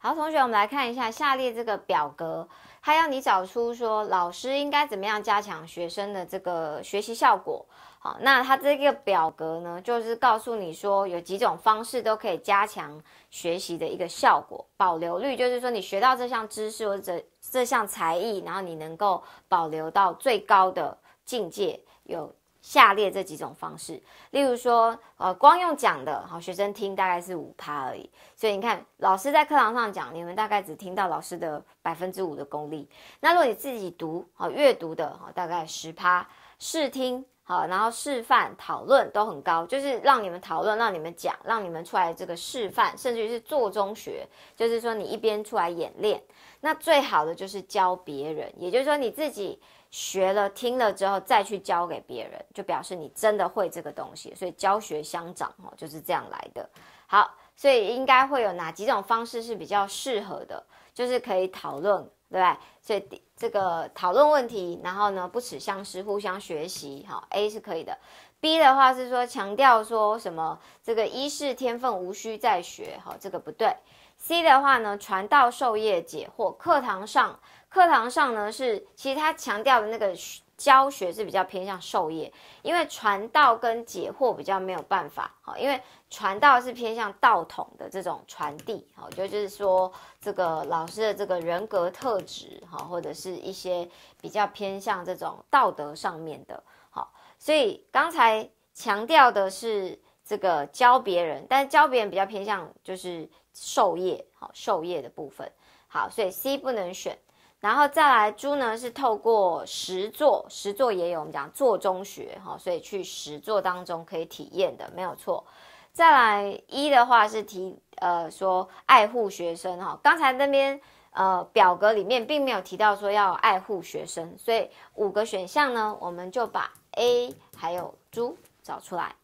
好，同学，我们来看一下下列这个表格，它要你找出说老师应该怎么样加强学生的这个学习效果。好，那它这个表格呢，就是告诉你说有几种方式都可以加强学习的一个效果。保留率就是说你学到这项知识或者这项才艺，然后你能够保留到最高的境界有。下列这几种方式，例如说，呃，光用讲的，好，学生听大概是五趴而已，所以你看，老师在课堂上讲，你们大概只听到老师的百分之五的功力。那如果你自己读，好，阅读的，好，大概十趴，试听。好，然后示范讨论都很高，就是让你们讨论，让你们讲，让你们出来这个示范，甚至于是做中学，就是说你一边出来演练，那最好的就是教别人，也就是说你自己学了听了之后再去教给别人，就表示你真的会这个东西，所以教学相长哦，就是这样来的。好，所以应该会有哪几种方式是比较适合的？就是可以讨论，对吧？所以这个讨论问题，然后呢，不耻相师，互相学习，哈，A 是可以的。B 的话是说强调说什么这个一是天分无需再学，哈，这个不对。C 的话呢，传道授业解惑，课堂上，课堂上呢是其实他强调的那个。教学是比较偏向授业，因为传道跟解惑比较没有办法好，因为传道是偏向道统的这种传递好，就就是说这个老师的这个人格特质哈，或者是一些比较偏向这种道德上面的，好，所以刚才强调的是这个教别人，但是教别人比较偏向就是授业好，授业的部分好，所以 C 不能选。然后再来，猪呢是透过实作，实作也有我们讲做中学哈，所以去实作当中可以体验的，没有错。再来一的话是提呃说爱护学生哈，刚才那边呃表格里面并没有提到说要爱护学生，所以五个选项呢，我们就把 A 还有猪找出来。